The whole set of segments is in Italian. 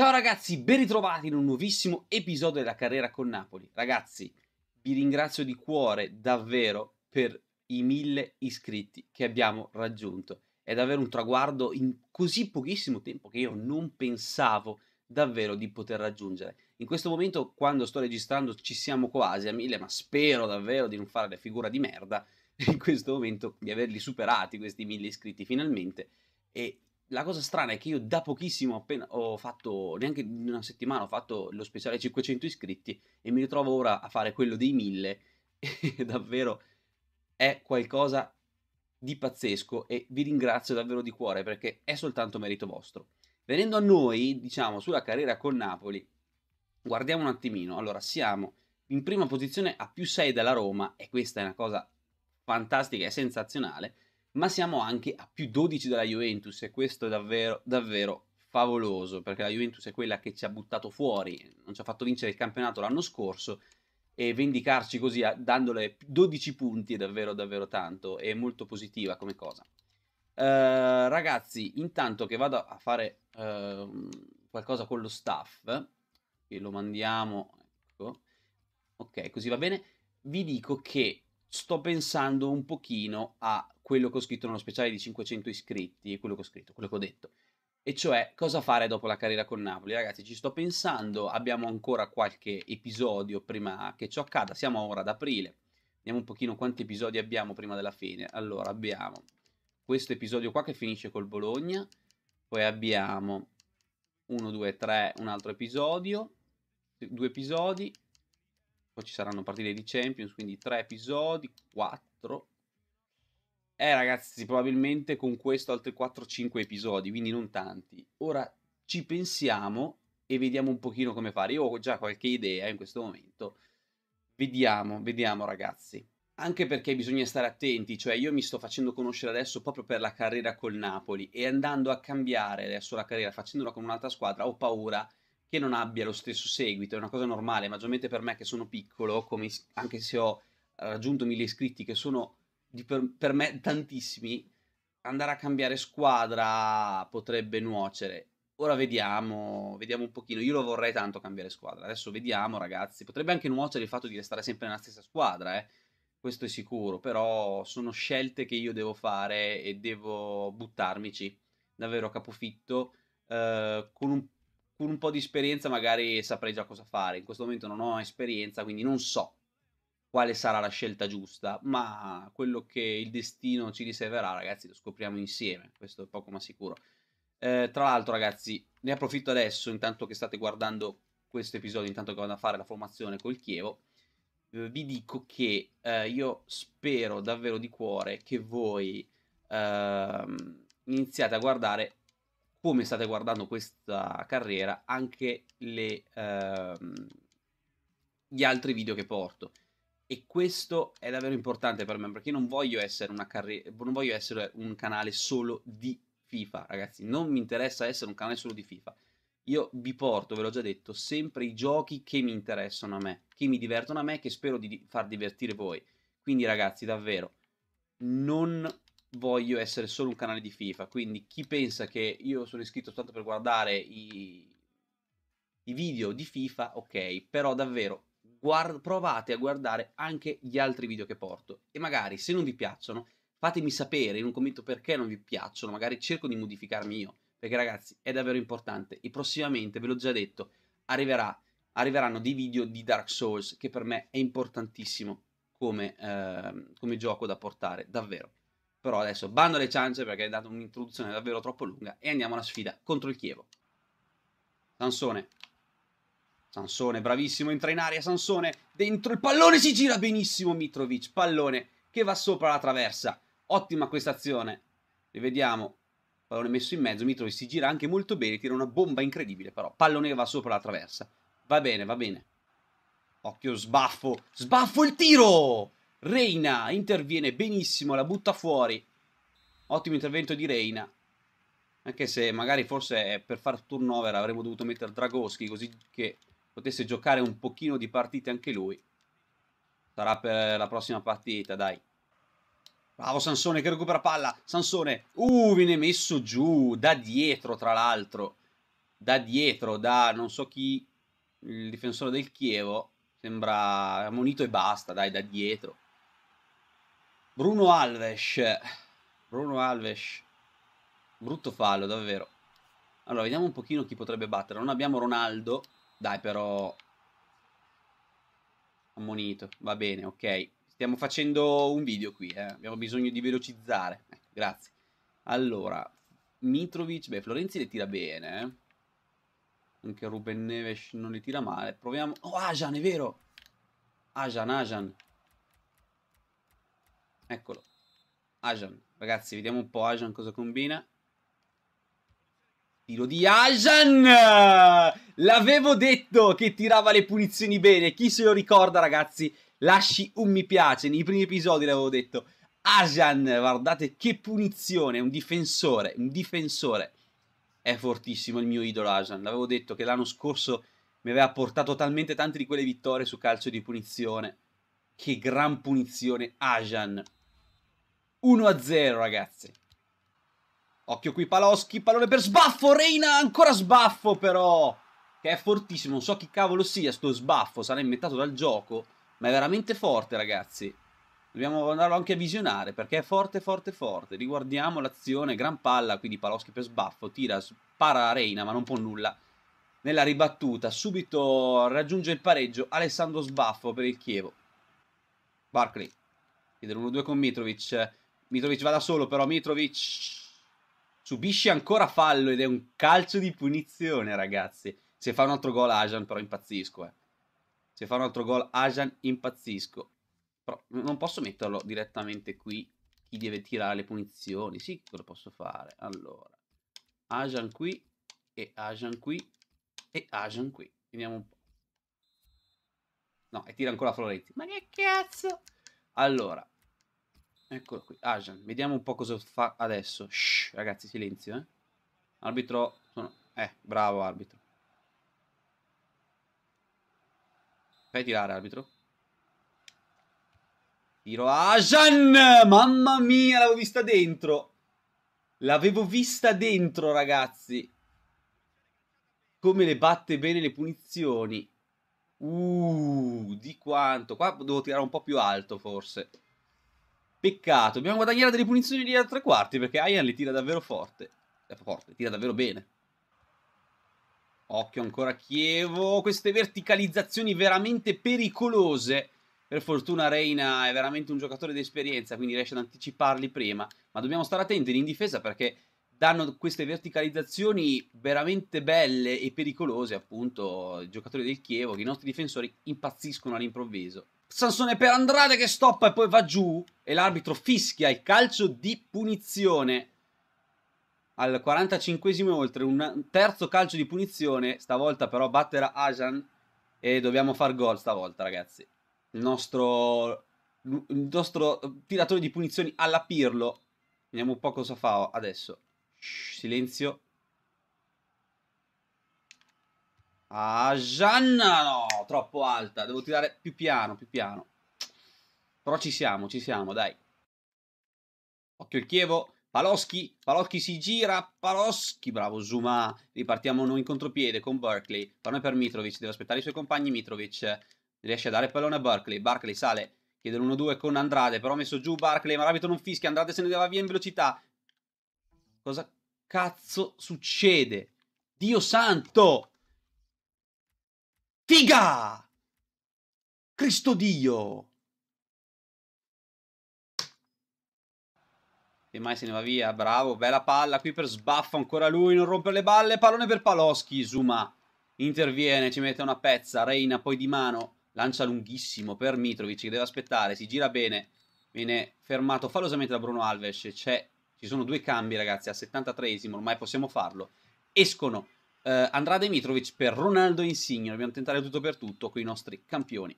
Ciao ragazzi, ben ritrovati in un nuovissimo episodio della carriera con Napoli. Ragazzi, vi ringrazio di cuore davvero per i mille iscritti che abbiamo raggiunto. È davvero un traguardo in così pochissimo tempo che io non pensavo davvero di poter raggiungere. In questo momento, quando sto registrando, ci siamo quasi a mille, ma spero davvero di non fare la figura di merda in questo momento, di averli superati questi mille iscritti finalmente e la cosa strana è che io da pochissimo appena ho fatto, neanche in una settimana, ho fatto lo speciale 500 iscritti e mi ritrovo ora a fare quello dei 1000 e davvero è qualcosa di pazzesco e vi ringrazio davvero di cuore perché è soltanto merito vostro. Venendo a noi, diciamo, sulla carriera con Napoli, guardiamo un attimino. Allora, siamo in prima posizione a più 6 dalla Roma e questa è una cosa fantastica e sensazionale ma siamo anche a più 12 della Juventus e questo è davvero, davvero favoloso, perché la Juventus è quella che ci ha buttato fuori, non ci ha fatto vincere il campionato l'anno scorso e vendicarci così dandole 12 punti è davvero davvero tanto, è molto positiva come cosa. Uh, ragazzi, intanto che vado a fare uh, qualcosa con lo staff, e lo mandiamo, ecco. ok, così va bene, vi dico che sto pensando un pochino a quello che ho scritto nello speciale di 500 iscritti e quello che ho scritto, quello che ho detto. E cioè cosa fare dopo la carriera con Napoli. Ragazzi, ci sto pensando, abbiamo ancora qualche episodio prima che ciò accada, siamo ora ad aprile. Vediamo un pochino quanti episodi abbiamo prima della fine. Allora, abbiamo questo episodio qua che finisce col Bologna, poi abbiamo 1, 2, 3, un altro episodio, due episodi, poi ci saranno partite di Champions, quindi tre episodi, quattro, eh ragazzi, probabilmente con questo altri 4-5 episodi, quindi non tanti. Ora ci pensiamo e vediamo un pochino come fare. Io ho già qualche idea in questo momento. Vediamo, vediamo ragazzi. Anche perché bisogna stare attenti, cioè io mi sto facendo conoscere adesso proprio per la carriera col Napoli e andando a cambiare adesso la carriera facendola con un'altra squadra ho paura che non abbia lo stesso seguito, è una cosa normale, maggiormente per me che sono piccolo, come, anche se ho raggiunto mille iscritti che sono di per, per me tantissimi, andare a cambiare squadra potrebbe nuocere. Ora vediamo, vediamo un pochino. Io lo vorrei tanto cambiare squadra. Adesso vediamo, ragazzi. Potrebbe anche nuocere il fatto di restare sempre nella stessa squadra, eh. Questo è sicuro, però sono scelte che io devo fare e devo buttarmici davvero a capofitto. Eh, con, un, con un po' di esperienza magari saprei già cosa fare. In questo momento non ho esperienza, quindi non so quale sarà la scelta giusta, ma quello che il destino ci riserverà, ragazzi, lo scopriamo insieme, questo è poco ma sicuro. Eh, tra l'altro, ragazzi, ne approfitto adesso, intanto che state guardando questo episodio, intanto che vado a fare la formazione col Chievo, eh, vi dico che eh, io spero davvero di cuore che voi ehm, iniziate a guardare come state guardando questa carriera anche le, ehm, gli altri video che porto e questo è davvero importante per me, perché io non voglio essere, carri- non voglio essere un canale solo di FIFA, ragazzi. Non mi interessa essere un canale solo di FIFA. Io vi porto, ve l'ho già detto, sempre i giochi che mi interessano a me, che mi divertono a me, che spero di far divertire voi. Quindi ragazzi, davvero, non voglio essere solo un canale di FIFA, quindi chi pensa che io sono iscritto soltanto per guardare i, i video di FIFA, ok, però davvero guard- provate a guardare anche gli altri video che porto e magari se non vi piacciono fatemi sapere in un commento perché non vi piacciono, magari cerco di modificarmi io, perché ragazzi è davvero importante e prossimamente, ve l'ho già detto, arriverà, arriveranno dei video di Dark Souls che per me è importantissimo come, eh, come gioco da portare, davvero. Però adesso bando alle ciance perché hai dato un'introduzione davvero troppo lunga e andiamo alla sfida contro il Chievo. Sansone, Sansone, bravissimo, entra in aria Sansone, dentro il pallone si gira benissimo Mitrovic, pallone che va sopra la traversa, ottima questa azione, rivediamo, pallone messo in mezzo, Mitrovic si gira anche molto bene, tira una bomba incredibile però, pallone che va sopra la traversa, va bene, va bene, occhio sbaffo, sbaffo il tiro, Reina interviene benissimo, la butta fuori, ottimo intervento di Reina, anche se magari forse per far turnover avremmo dovuto mettere Dragoschi così che potesse giocare un pochino di partite anche lui. Sarà per la prossima partita, dai. Bravo Sansone che recupera palla. Sansone, uh, viene messo giù da dietro, tra l'altro. Da dietro, da non so chi, il difensore del Chievo. Sembra monito e basta, dai, da dietro. Bruno Alves. Bruno Alves. Brutto fallo, davvero. Allora, vediamo un pochino chi potrebbe battere. Non abbiamo Ronaldo. Dai però... Ammonito, va bene, ok. Stiamo facendo un video qui, eh. abbiamo bisogno di velocizzare. Eh, grazie. Allora, Mitrovic, beh, Florenzi le tira bene, eh. Anche Ruben Neves non le tira male. Proviamo... Oh, Ajan, è vero! Ajan, Ajan. Eccolo. Ajan. Ragazzi, vediamo un po' Ajan cosa combina. Tiro di Ajan! L'avevo detto che tirava le punizioni bene. Chi se lo ricorda, ragazzi, lasci un mi piace. Nei primi episodi l'avevo detto. Ajan, guardate che punizione, un difensore, un difensore. È fortissimo il mio idolo Ajan, l'avevo detto che l'anno scorso mi aveva portato talmente tante di quelle vittorie su calcio di punizione. Che gran punizione Ajan. 1-0 ragazzi. Occhio qui Paloschi, pallone per sbaffo, Reina ancora sbaffo però, che è fortissimo, non so chi cavolo sia sto sbaffo, sarà inventato dal gioco, ma è veramente forte ragazzi. Dobbiamo andarlo anche a visionare perché è forte, forte, forte. Riguardiamo l'azione, gran palla quindi Paloschi per sbaffo, tira, spara a Reina ma non può nulla. Nella ribattuta subito raggiunge il pareggio Alessandro Sbaffo per il Chievo. Barclay chiede 1 2 con Mitrovic. Mitrovic va da solo però, Mitrovic subisce ancora fallo ed è un calcio di punizione, ragazzi. Se fa un altro gol Ajan però impazzisco, eh. Se fa un altro gol Ajan impazzisco. Però non posso metterlo direttamente qui chi deve tirare le punizioni. Sì, lo posso fare. Allora, Ajan qui e Ajan qui e Ajan qui. Vediamo un po'. No, e tira ancora Floretti. Ma che cazzo? Allora, Eccolo qui, Ajan. Ah, vediamo un po' cosa fa adesso. Shh, ragazzi, silenzio, eh. Arbitro, sono... Eh, bravo arbitro. Fai tirare, arbitro. Tiro Ajan! Mamma mia, l'avevo vista dentro. L'avevo vista dentro, ragazzi. Come le batte bene le punizioni. Uh, di quanto. Qua devo tirare un po' più alto, forse. Peccato, dobbiamo guadagnare delle punizioni lì a tre quarti perché Ian li tira davvero forte. È eh, forte, tira davvero bene. Occhio ancora a Chievo. Queste verticalizzazioni veramente pericolose. Per fortuna Reina è veramente un giocatore d'esperienza, quindi riesce ad anticiparli prima. Ma dobbiamo stare attenti in difesa perché danno queste verticalizzazioni veramente belle e pericolose, appunto, i giocatori del Chievo, che i nostri difensori impazziscono all'improvviso. Sansone per Andrade che stoppa e poi va giù e l'arbitro fischia il calcio di punizione al 45 esimo oltre un terzo calcio di punizione stavolta però batterà Ajan e dobbiamo far gol stavolta ragazzi il nostro, il nostro tiratore di punizioni alla Pirlo vediamo un po' cosa fa adesso Shh, silenzio Ah, Gianna, no, troppo alta. Devo tirare più piano, più piano. Però ci siamo, ci siamo, dai. Occhio il Chievo. Paloschi, Paloschi si gira, Paloschi, bravo Zuma, ripartiamo noi in contropiede con Berkeley, pallone per Mitrovic, deve aspettare i suoi compagni, Mitrovic riesce a dare pallone a Berkeley, Berkeley sale, chiede l'1-2 con Andrade, però ha messo giù Berkeley, ma l'abito non fischia, Andrade se ne va via in velocità. Cosa cazzo succede? Dio santo! Figa! Cristo Dio! E mai se ne va via, bravo, bella palla qui per sbaffa ancora lui, non rompe le balle, pallone per Paloschi, Zuma interviene, ci mette una pezza, Reina poi di mano, lancia lunghissimo per Mitrovic che deve aspettare, si gira bene, viene fermato fallosamente da Bruno Alves, ci sono due cambi ragazzi, a 73esimo, ormai possiamo farlo, escono eh, Andrade Dimitrovic per Ronaldo Insigne. Dobbiamo tentare tutto per tutto con i nostri campioni.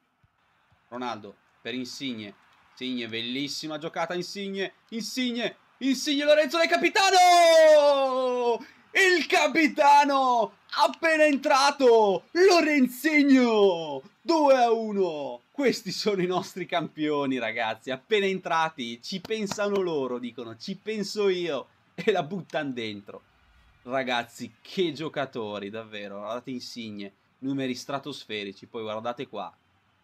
Ronaldo per Insigne. Insigne, bellissima giocata Insigne. Insigne, Insigne Lorenzo del capitano! Il capitano! Appena entrato! Lorenzegno! 2 a 1! Questi sono i nostri campioni, ragazzi. Appena entrati, ci pensano loro, dicono, ci penso io. E la buttano dentro. Ragazzi, che giocatori, davvero. Guardate Insigne, numeri stratosferici. Poi guardate qua.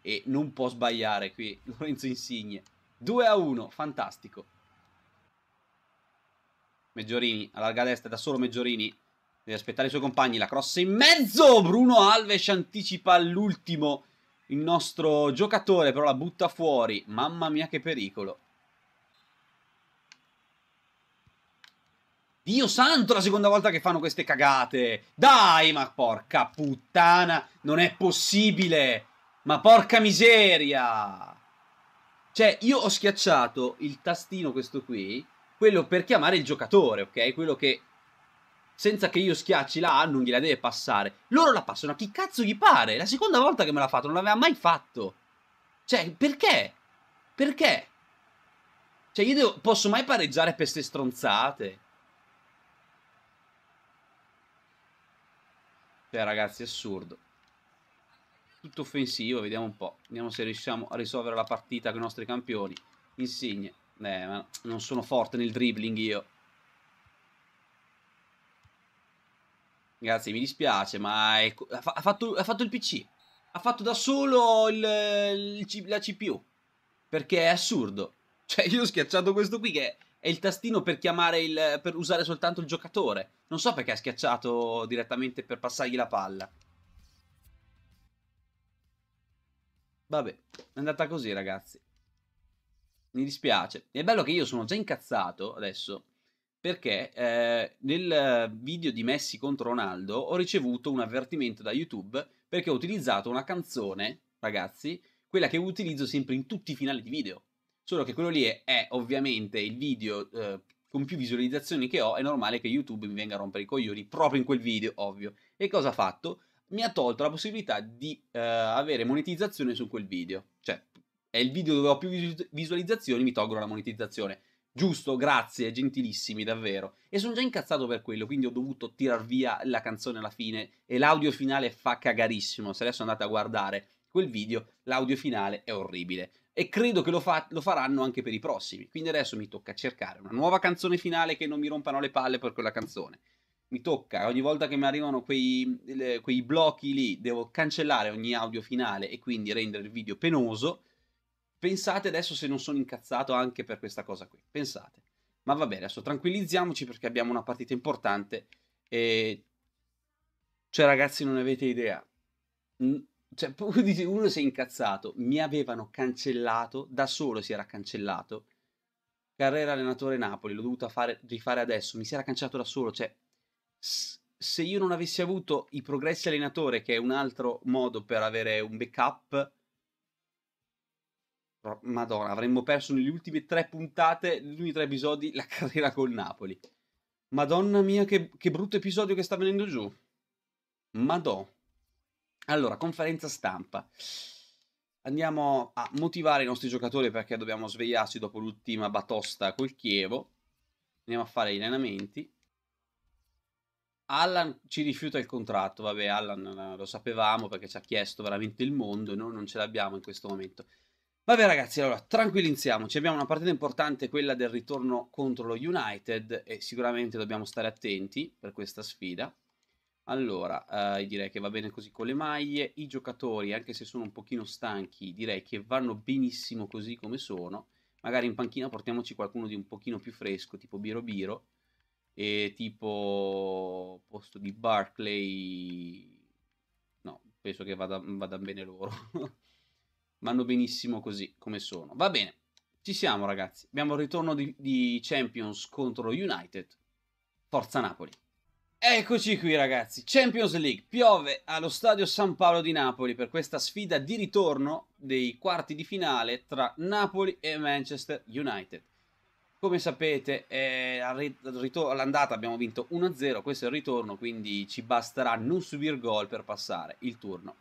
E non può sbagliare qui Lorenzo Insigne. 2 a 1, fantastico. Meggiorini, a larga destra, da solo Meggiorini. Deve aspettare i suoi compagni. La crossa in mezzo. Bruno Alves anticipa all'ultimo il nostro giocatore, però la butta fuori. Mamma mia che pericolo. Dio santo, la seconda volta che fanno queste cagate. Dai, ma porca puttana, non è possibile. Ma porca miseria. Cioè, io ho schiacciato il tastino questo qui, quello per chiamare il giocatore, ok? Quello che senza che io schiacci la A non gliela deve passare. Loro la passano a chi cazzo gli pare. La seconda volta che me l'ha fatto, non l'aveva mai fatto. Cioè, perché? Perché? Cioè, io devo, posso mai pareggiare per ste stronzate? Cioè ragazzi, assurdo. Tutto offensivo, vediamo un po'. Vediamo se riusciamo a risolvere la partita con i nostri campioni. Insigne. Eh, ma non sono forte nel dribbling io. Ragazzi, mi dispiace, ma è... ha, fatto, ha, fatto, il PC. Ha fatto da solo il, il, la CPU. Perché è assurdo. Cioè, io ho schiacciato questo qui che è il tastino per chiamare il, per usare soltanto il giocatore. Non so perché ha schiacciato direttamente per passargli la palla. Vabbè, è andata così, ragazzi. Mi dispiace. E' bello che io sono già incazzato adesso. Perché eh, nel video di Messi contro Ronaldo ho ricevuto un avvertimento da YouTube perché ho utilizzato una canzone, ragazzi, quella che utilizzo sempre in tutti i finali di video. Solo che quello lì è, è ovviamente il video eh, con più visualizzazioni che ho, è normale che YouTube mi venga a rompere i coglioni proprio in quel video, ovvio. E cosa ha fatto? Mi ha tolto la possibilità di eh, avere monetizzazione su quel video. Cioè, è il video dove ho più visualizzazioni, mi tolgono la monetizzazione. Giusto, grazie, gentilissimi, davvero. E sono già incazzato per quello, quindi ho dovuto tirar via la canzone alla fine. E l'audio finale fa cagarissimo. Se adesso andate a guardare quel video, l'audio finale è orribile. E credo che lo, fa- lo, faranno anche per i prossimi. Quindi adesso mi tocca cercare una nuova canzone finale che non mi rompano le palle per quella canzone. Mi tocca, ogni volta che mi arrivano quei, le, quei blocchi lì, devo cancellare ogni audio finale e quindi rendere il video penoso. Pensate adesso se non sono incazzato anche per questa cosa qui. Pensate. Ma va bene, adesso tranquillizziamoci perché abbiamo una partita importante e... Cioè ragazzi non avete idea cioè, uno si è incazzato, mi avevano cancellato, da solo si era cancellato. Carriera allenatore Napoli, l'ho dovuta fare, rifare adesso, mi si era cancellato da solo, cioè, se io non avessi avuto i progressi allenatore, che è un altro modo per avere un backup, madonna, avremmo perso nelle ultime tre puntate, negli ultimi tre episodi, la carriera col Napoli. Madonna mia, che, che brutto episodio che sta venendo giù. Madonna. Allora, conferenza stampa. Andiamo a motivare i nostri giocatori perché dobbiamo svegliarci dopo l'ultima batosta col Chievo. Andiamo a fare gli allenamenti. Allan ci rifiuta il contratto, vabbè Allan eh, lo sapevamo perché ci ha chiesto veramente il mondo e noi non ce l'abbiamo in questo momento. Vabbè ragazzi, allora tranquillizziamoci, abbiamo una partita importante, quella del ritorno contro lo United e sicuramente dobbiamo stare attenti per questa sfida. Allora, eh, direi che va bene così con le maglie. I giocatori, anche se sono un pochino stanchi, direi che vanno benissimo così come sono. Magari in panchina portiamoci qualcuno di un pochino più fresco, tipo Biro Biro, e tipo posto di Barclay. No, penso che vada, vada bene loro. Vanno benissimo così come sono. Va bene, ci siamo ragazzi. Abbiamo il ritorno di, di Champions contro United. Forza Napoli. Eccoci qui ragazzi, Champions League, piove allo stadio San Paolo di Napoli per questa sfida di ritorno dei quarti di finale tra Napoli e Manchester United. Come sapete eh, all'andata abbiamo vinto 1-0, questo è il ritorno, quindi ci basterà non subire gol per passare il turno.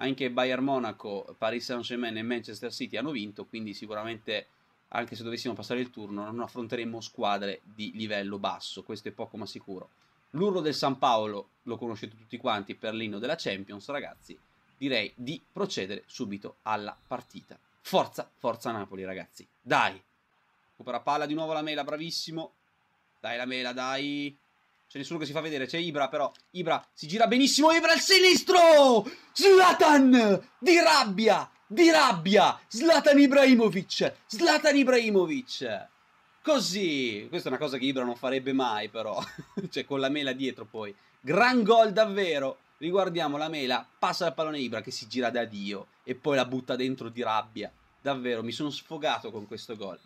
Anche Bayern Monaco, Paris Saint-Germain e Manchester City hanno vinto, quindi sicuramente anche se dovessimo passare il turno non affronteremo squadre di livello basso, questo è poco ma sicuro. L'urlo del San Paolo lo conoscete tutti quanti per l'inno della Champions, ragazzi. Direi di procedere subito alla partita. Forza, forza Napoli, ragazzi. Dai! Recupera palla di nuovo la Mela, bravissimo. Dai la Mela, dai. C'è nessuno che si fa vedere, c'è Ibra però. Ibra si gira benissimo, Ibra al sinistro! Zlatan! Di rabbia! Di rabbia! Zlatan Ibrahimovic! Zlatan Ibrahimovic! Così, questa è una cosa che Ibra non farebbe mai però, cioè con la mela dietro poi. Gran gol davvero, riguardiamo la mela, passa il pallone Ibra che si gira da Dio e poi la butta dentro di rabbia. Davvero, mi sono sfogato con questo gol.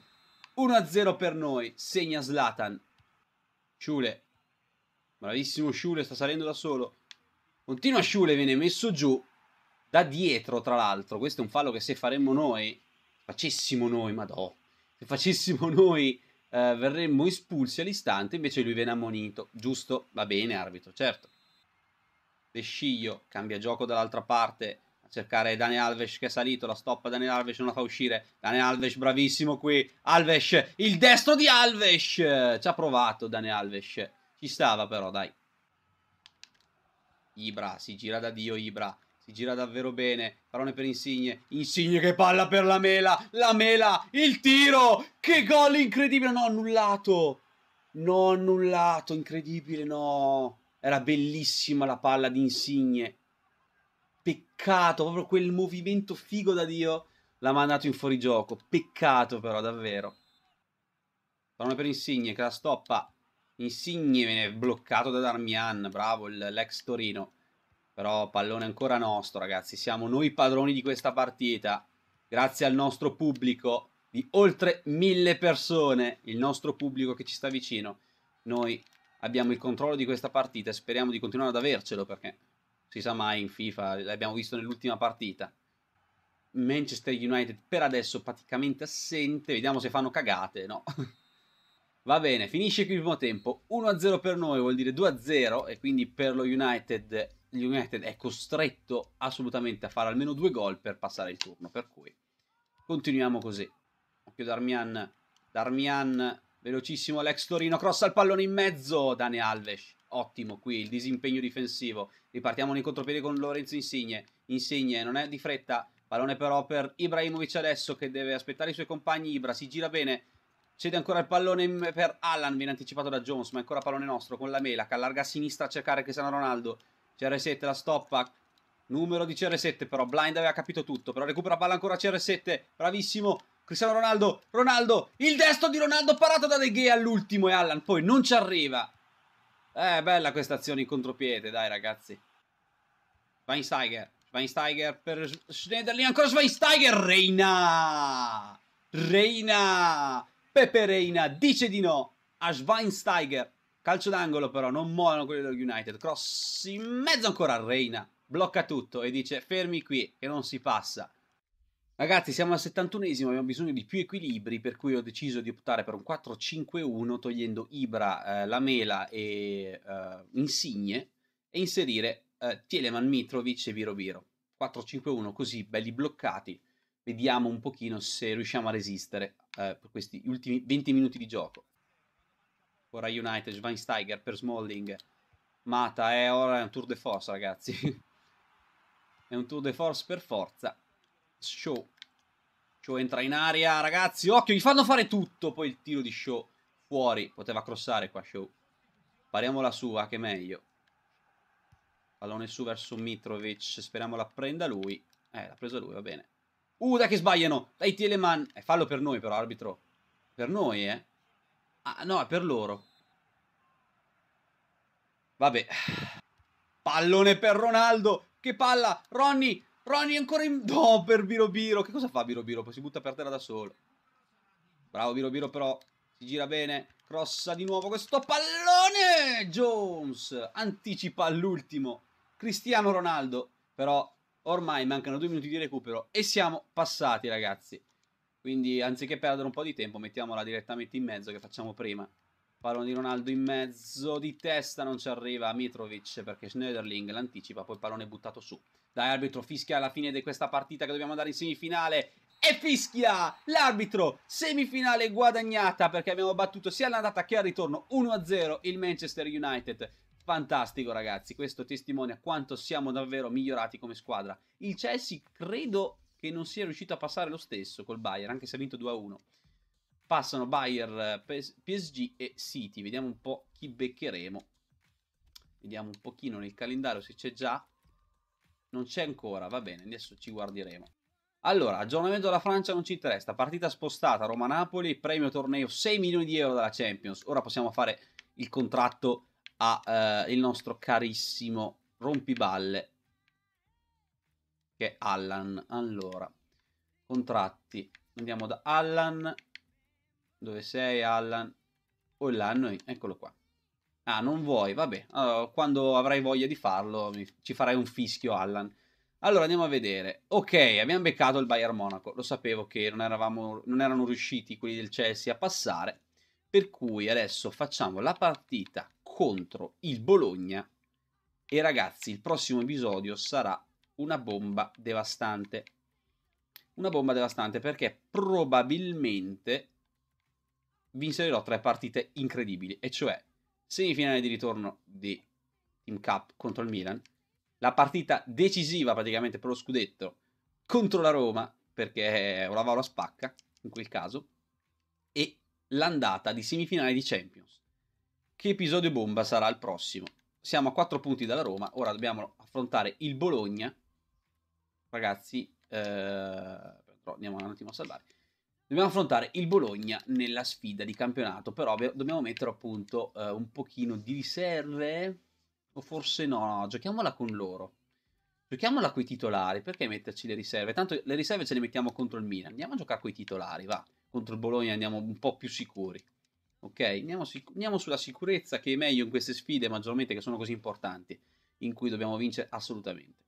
1-0 per noi, segna Slatan. Sciule, bravissimo Sciule, sta salendo da solo. Continua Sciule, viene messo giù da dietro tra l'altro. Questo è un fallo che se faremmo noi, facessimo noi, madò, se facessimo noi eh, verremmo espulsi all'istante, invece lui viene ammonito. Giusto? Va bene, arbitro, certo. Vesciglio cambia gioco dall'altra parte a cercare Dani Alves che è salito, la stoppa Dani Alves non la fa uscire. Dani Alves bravissimo qui. Alves, il destro di Alves! Ci ha provato Dani Alves. Ci stava però, dai. Ibra, si gira da Dio Ibra. Si gira davvero bene. Parone per Insigne. Insigne che palla per la mela. La mela. Il tiro. Che gol incredibile. No, annullato. No, annullato. Incredibile. No. Era bellissima la palla di Insigne. Peccato. Proprio quel movimento figo da Dio. L'ha mandato in fuorigioco. Peccato però, davvero. Parone per Insigne che la stoppa. Insigne viene bloccato da Darmian. Bravo, l'ex Torino. Però pallone ancora nostro, ragazzi. Siamo noi padroni di questa partita. Grazie al nostro pubblico di oltre mille persone, il nostro pubblico che ci sta vicino. Noi abbiamo il controllo di questa partita e speriamo di continuare ad avercelo perché si sa mai in FIFA, l'abbiamo visto nell'ultima partita. Manchester United per adesso praticamente assente, vediamo se fanno cagate, no. Va bene, finisce qui il primo tempo, 1-0 per noi vuol dire 2-0 e quindi per lo United United è costretto assolutamente a fare almeno due gol per passare il turno, per cui continuiamo così. Occhio Darmian, Darmian, velocissimo l'ex Torino, cross al pallone in mezzo, Dani Alves, ottimo qui il disimpegno difensivo, ripartiamo in contropiede con Lorenzo Insigne, Insigne non è di fretta, pallone però per Ibrahimovic adesso che deve aspettare i suoi compagni, Ibra si gira bene, Cede ancora il pallone per Allan, viene anticipato da Jones, ma ancora pallone nostro con la Mela, che allarga a sinistra a cercare Cristiano Ronaldo. CR7 la stoppa. Numero di CR7 però, Blind aveva capito tutto, però recupera palla ancora CR7, bravissimo. Cristiano Ronaldo, Ronaldo, il destro di Ronaldo parato da De Gea all'ultimo e Allan poi non ci arriva. Eh, bella questa azione in contropiede, dai ragazzi. Schweinsteiger, Schweinsteiger per Schneiderlin, ancora Schweinsteiger, Reina! Reina! Pepe Reina dice di no a Schweinsteiger. Calcio d'angolo però, non muoiono quelli del United. Cross in mezzo ancora a Reina. Blocca tutto e dice fermi qui e non si passa. Ragazzi siamo al 71esimo, abbiamo bisogno di più equilibri per cui ho deciso di optare per un 4-5-1 togliendo Ibra, eh, Lamela e eh, Insigne e inserire eh, Teleman, Mitrovic e Viro Viro. 4-5-1 così belli bloccati. Vediamo un pochino se riusciamo a resistere eh, per questi ultimi 20 minuti di gioco ora United, Schweinsteiger per Smalling, Mata, eh, ora è un tour de force ragazzi, è un tour de force per forza, show, show entra in aria ragazzi, occhio, gli fanno fare tutto, poi il tiro di show fuori, poteva crossare qua show, pariamo la sua che è meglio, pallone su verso Mitrovic, speriamo la prenda lui, eh l'ha presa lui, va bene, uh dai che sbagliano, dai Teleman, eh, fallo per noi però arbitro, per noi eh, Ah, no, è per loro. Vabbè. Pallone per Ronaldo. Che palla. Ronny. Ronny ancora in... No, per Biro Biro. Che cosa fa Biro Biro? Si butta per terra da solo. Bravo Biro Biro però. Si gira bene. Crossa di nuovo questo pallone. Jones. Anticipa all'ultimo. Cristiano Ronaldo. Però ormai mancano due minuti di recupero. E siamo passati ragazzi. Quindi anziché perdere un po' di tempo mettiamola direttamente in mezzo che facciamo prima. Pallone di Ronaldo in mezzo, di testa non ci arriva Mitrovic perché Schneiderling l'anticipa, poi pallone buttato su. Dai arbitro fischia alla fine di questa partita che dobbiamo andare in semifinale e fischia l'arbitro semifinale guadagnata perché abbiamo battuto sia l'andata che al ritorno 1-0 il Manchester United. Fantastico ragazzi, questo testimonia quanto siamo davvero migliorati come squadra. Il Chelsea credo che non sia riuscito a passare lo stesso col Bayern, anche se ha vinto 2-1. Passano Bayern, PSG e City. Vediamo un po' chi beccheremo. Vediamo un pochino nel calendario se c'è già. Non c'è ancora, va bene, adesso ci guarderemo. Allora, aggiornamento della Francia non ci interessa, partita spostata, Roma-Napoli, premio torneo 6 milioni di euro dalla Champions. Ora possiamo fare il contratto al eh, nostro carissimo rompiballe che è Allan. Allora, contratti. Andiamo da Allan. Dove sei Allan? O oh, là, noi. Eccolo qua. Ah, non vuoi, vabbè. Allora, quando avrai voglia di farlo mi... ci farai un fischio Allan. Allora andiamo a vedere. Ok, abbiamo beccato il Bayern Monaco. Lo sapevo che non, eravamo, non erano riusciti quelli del Chelsea a passare. Per cui adesso facciamo la partita contro il Bologna. E ragazzi, il prossimo episodio sarà una bomba devastante. Una bomba devastante perché probabilmente vincerò tre partite incredibili, e cioè semifinale di ritorno di Team Cup contro il Milan, la partita decisiva praticamente per lo scudetto contro la Roma, perché la spacca in quel caso, e l'andata di semifinale di Champions. Che episodio bomba sarà il prossimo? Siamo a 4 punti dalla Roma, ora dobbiamo affrontare il Bologna ragazzi, eh, però andiamo un attimo a salvare. Dobbiamo affrontare il Bologna nella sfida di campionato, però dobbiamo mettere appunto eh, un pochino di riserve, o forse no, no, giochiamola con loro. Giochiamola con i titolari, perché metterci le riserve? Tanto le riserve ce le mettiamo contro il Milan, andiamo a giocare con i titolari, va. Contro il Bologna andiamo un po' più sicuri. Ok, andiamo, sic andiamo sulla sicurezza che è meglio in queste sfide, maggiormente che sono così importanti, in cui dobbiamo vincere assolutamente.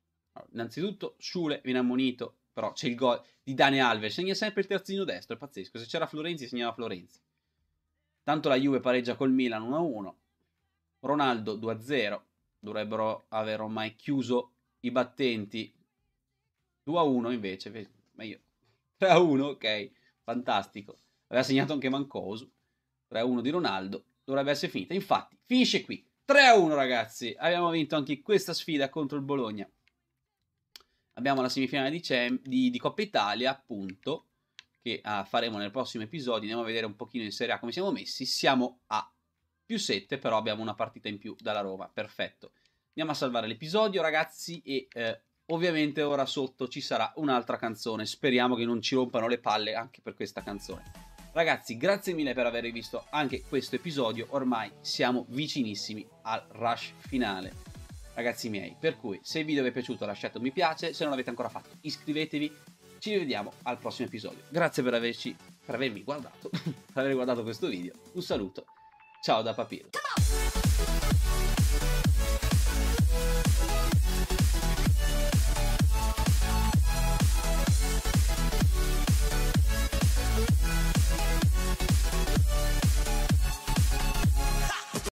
Innanzitutto Sule viene ammonito, però c'è il gol di Dani Alves, segna sempre il terzino destro, è pazzesco, se c'era Florenzi segnava Florenzi. Tanto la Juve pareggia col Milan 1-1, Ronaldo 2-0, dovrebbero aver ormai chiuso i battenti. 2-1 invece, meglio. 3-1, ok, fantastico. Aveva segnato anche Mancosu. 3-1 di Ronaldo, dovrebbe essere finita. Infatti, finisce qui. 3-1 ragazzi, abbiamo vinto anche questa sfida contro il Bologna abbiamo la semifinale di, Cem- di, di Coppa Italia, appunto, che ah, faremo nel prossimo episodio. Andiamo a vedere un pochino in Serie A come siamo messi. Siamo a più 7, però abbiamo una partita in più dalla Roma. Perfetto. Andiamo a salvare l'episodio, ragazzi, e eh, ovviamente ora sotto ci sarà un'altra canzone. Speriamo che non ci rompano le palle anche per questa canzone. Ragazzi, grazie mille per aver visto anche questo episodio. Ormai siamo vicinissimi al rush finale ragazzi miei. Per cui, se il video vi è piaciuto lasciate un mi piace, se non l'avete ancora fatto iscrivetevi. Ci rivediamo al prossimo episodio. Grazie per, averci, per avermi guardato, per aver guardato questo video. Un saluto. Ciao da Papiro.